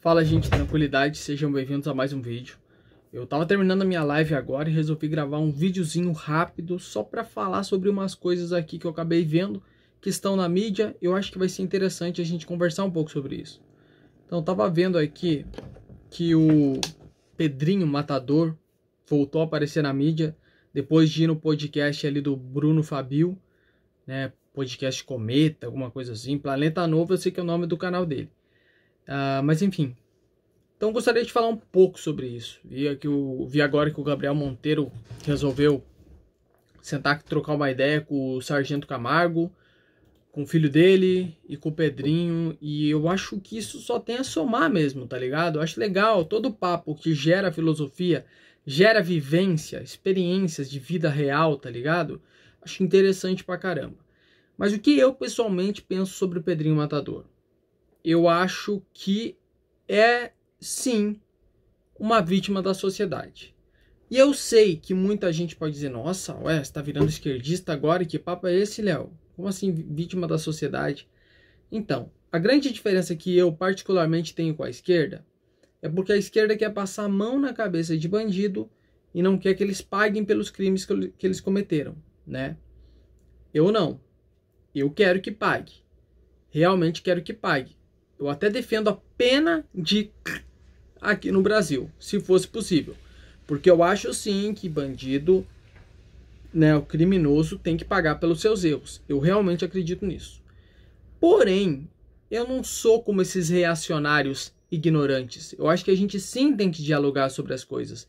Fala gente, tranquilidade, sejam bem-vindos a mais um vídeo. Eu tava terminando a minha live agora e resolvi gravar um videozinho rápido só para falar sobre umas coisas aqui que eu acabei vendo que estão na mídia. Eu acho que vai ser interessante a gente conversar um pouco sobre isso. Então, tava vendo aqui que o Pedrinho Matador voltou a aparecer na mídia depois de ir no podcast ali do Bruno Fabio, né? Podcast Cometa, alguma coisa assim, Planeta Novo, eu sei que é o nome do canal dele. Uh, mas enfim. Então gostaria de falar um pouco sobre isso. E aqui eu vi agora que o Gabriel Monteiro resolveu sentar trocar uma ideia com o Sargento Camargo, com o filho dele e com o Pedrinho. E eu acho que isso só tem a somar mesmo, tá ligado? Eu acho legal todo o papo que gera filosofia, gera vivência, experiências de vida real, tá ligado? Acho interessante pra caramba. Mas o que eu pessoalmente penso sobre o Pedrinho Matador? eu acho que é sim uma vítima da sociedade. E eu sei que muita gente pode dizer: nossa, ué, você tá virando esquerdista agora? Que papo é esse, Léo? Como assim, vítima da sociedade? Então, a grande diferença que eu particularmente tenho com a esquerda é porque a esquerda quer passar a mão na cabeça de bandido e não quer que eles paguem pelos crimes que, que eles cometeram, né? Eu não. Eu quero que pague. Realmente quero que pague. Eu até defendo a pena de aqui no Brasil, se fosse possível. Porque eu acho sim que bandido, né, o criminoso tem que pagar pelos seus erros. Eu realmente acredito nisso. Porém, eu não sou como esses reacionários ignorantes. Eu acho que a gente sim tem que dialogar sobre as coisas.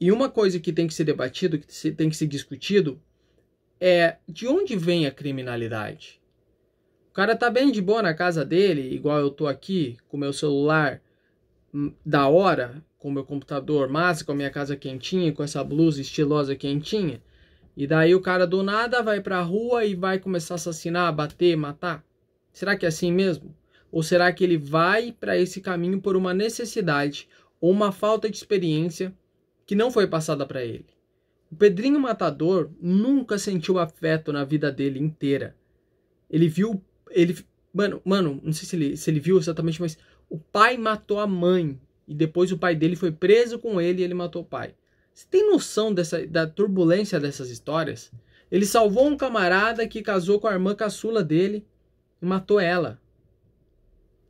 E uma coisa que tem que ser debatido, que tem que ser discutido, é de onde vem a criminalidade? O cara tá bem de boa na casa dele, igual eu tô aqui, com meu celular hum, da hora, com meu computador massa, com a minha casa quentinha, com essa blusa estilosa quentinha. E daí o cara do nada vai pra rua e vai começar a assassinar, bater, matar. Será que é assim mesmo? Ou será que ele vai para esse caminho por uma necessidade ou uma falta de experiência que não foi passada para ele? O Pedrinho Matador nunca sentiu afeto na vida dele inteira. Ele viu ele. Mano, mano, não sei se ele, se ele viu exatamente, mas o pai matou a mãe. E depois o pai dele foi preso com ele e ele matou o pai. Você tem noção dessa, da turbulência dessas histórias? Ele salvou um camarada que casou com a irmã caçula dele e matou ela.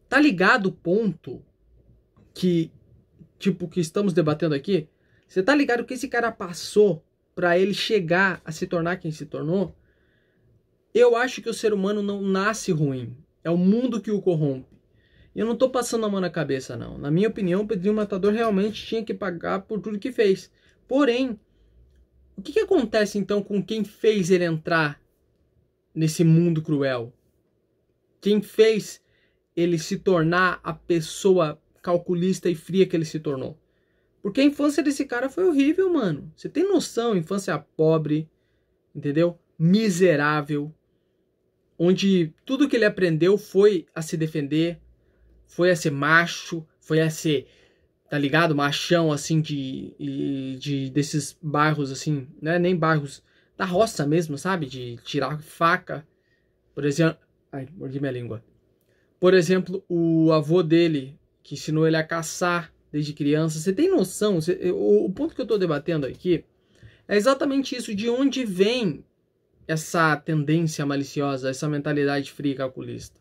Tá ligado o ponto que, tipo, que estamos debatendo aqui? Você tá ligado o que esse cara passou para ele chegar a se tornar quem se tornou? Eu acho que o ser humano não nasce ruim. É o mundo que o corrompe. E eu não estou passando a mão na cabeça, não. Na minha opinião, o Pedrinho Matador realmente tinha que pagar por tudo que fez. Porém, o que, que acontece então com quem fez ele entrar nesse mundo cruel? Quem fez ele se tornar a pessoa calculista e fria que ele se tornou? Porque a infância desse cara foi horrível, mano. Você tem noção? Infância pobre, entendeu? Miserável, onde tudo que ele aprendeu foi a se defender, foi a ser macho, foi a ser, tá ligado? Machão, assim, de, de desses bairros, assim, né? Nem bairros, da roça mesmo, sabe? De tirar faca, por exemplo... Ai, mordi minha língua. Por exemplo, o avô dele, que ensinou ele a caçar desde criança. Você tem noção? o, o ponto que eu estou debatendo aqui é exatamente isso. De onde vem essa tendência maliciosa, essa mentalidade fria e calculista.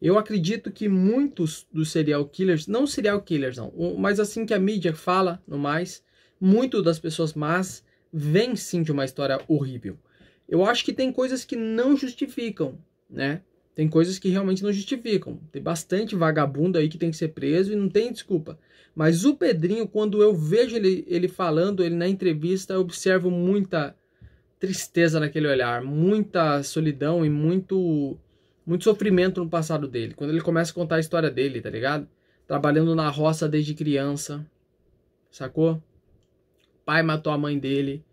Eu acredito que muitos dos serial killers, não serial killers não, mas assim que a mídia fala, no mais, muito das pessoas más vêm sim de uma história horrível. Eu acho que tem coisas que não justificam, né? Tem coisas que realmente não justificam. Tem bastante vagabundo aí que tem que ser preso e não tem desculpa. Mas o Pedrinho, quando eu vejo ele, ele falando, ele na entrevista, eu observo muita tristeza naquele olhar, muita solidão e muito muito sofrimento no passado dele. Quando ele começa a contar a história dele, tá ligado? Trabalhando na roça desde criança, sacou? pai matou a mãe dele,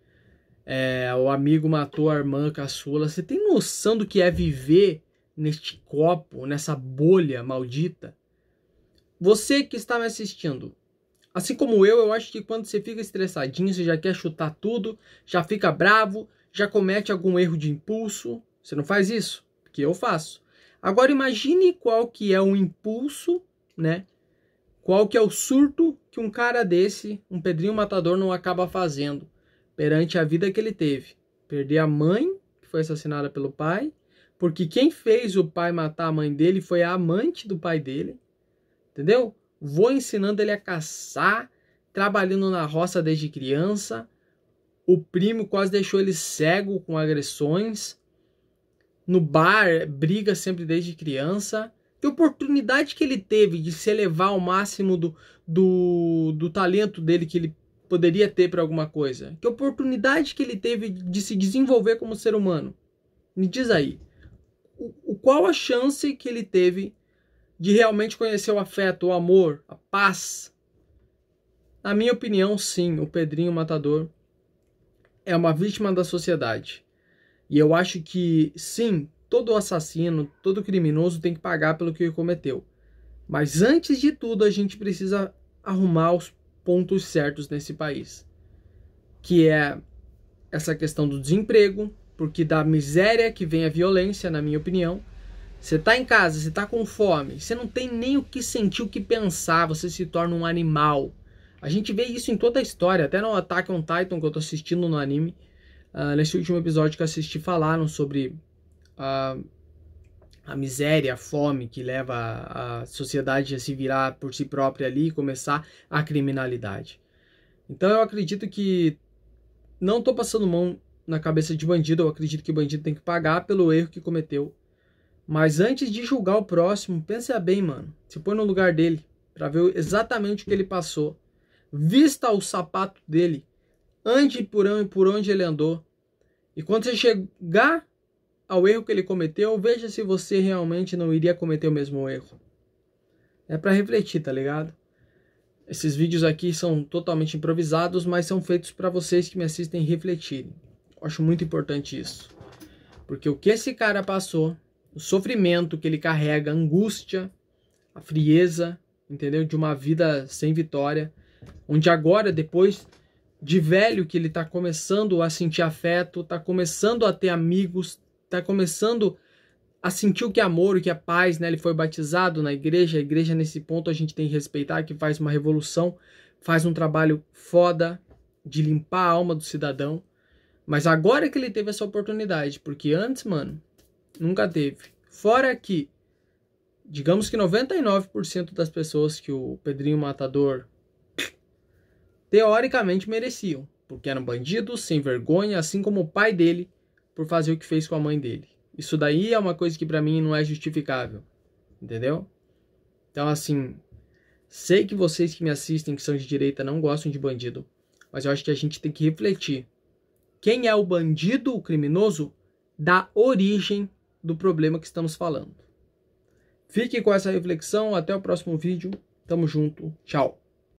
é, o amigo matou a irmã caçula. Você tem noção do que é viver neste copo, nessa bolha maldita? Você que está me assistindo, assim como eu, eu acho que quando você fica estressadinho, você já quer chutar tudo, já fica bravo, já comete algum erro de impulso. Você não faz isso? Que eu faço. Agora imagine qual que é o impulso, né? Qual que é o surto que um cara desse, um Pedrinho Matador, não acaba fazendo perante a vida que ele teve. Perder a mãe, que foi assassinada pelo pai, porque quem fez o pai matar a mãe dele foi a amante do pai dele, entendeu? Vou ensinando ele a caçar, trabalhando na roça desde criança, o primo quase deixou ele cego com agressões. No bar, briga sempre desde criança. Que oportunidade que ele teve de se elevar ao máximo do, do, do talento dele que ele poderia ter para alguma coisa? Que oportunidade que ele teve de se desenvolver como ser humano? Me diz aí. O, o, qual a chance que ele teve de realmente conhecer o afeto, o amor, a paz? Na minha opinião, sim, o Pedrinho Matador é uma vítima da sociedade. E eu acho que, sim, todo assassino, todo criminoso tem que pagar pelo que ele cometeu. Mas antes de tudo, a gente precisa arrumar os pontos certos nesse país, que é essa questão do desemprego, porque da miséria que vem a violência, na minha opinião. Você tá em casa, você tá com fome, você não tem nem o que sentir, o que pensar, você se torna um animal. A gente vê isso em toda a história, até no Attack on Titan que eu tô assistindo no anime. Uh, nesse último episódio que assisti, falaram sobre a, ah, a miséria, a fome que leva a, sociedade a se virar por si própria ali e começar a criminalidade. Então eu acredito que não tô passando mão na cabeça de bandido, eu acredito que o bandido tem que pagar pelo erro que cometeu. Mas antes de julgar o próximo, pensa bem, mano. Se põe no lugar dele para ver exatamente o que ele passou vista o sapato dele, ande por onde ele andou. E quando você chegar ao erro que ele cometeu, veja se você realmente não iria cometer o mesmo erro. É para refletir, tá ligado? Esses vídeos aqui são totalmente improvisados, mas são feitos para vocês que me assistem refletirem. Eu acho muito importante isso. Porque o que esse cara passou, o sofrimento que ele carrega, a angústia, a frieza, entendeu? De uma vida sem vitória, onde agora, depois de velho, que ele está começando a sentir afeto, está começando a ter amigos, está começando a sentir o que é amor, o que é paz, né? Ele foi batizado na igreja, a igreja nesse ponto a gente tem que respeitar, que faz uma revolução, faz um trabalho foda de limpar a alma do cidadão. Mas agora que ele teve essa oportunidade, porque antes, mano, nunca teve. Fora que, digamos que 99% das pessoas que o Pedrinho Matador teoricamente mereciam, porque eram bandidos, sem vergonha, assim como o pai dele, por fazer o que fez com a mãe dele. Isso daí é uma coisa que para mim não é justificável, entendeu? Então, assim, sei que vocês que me assistem, que são de direita, não gostam de bandido, mas eu acho que a gente tem que refletir. Quem é o bandido, o criminoso, da origem do problema que estamos falando. Fique com essa reflexão, até o próximo vídeo. Tamo junto, tchau.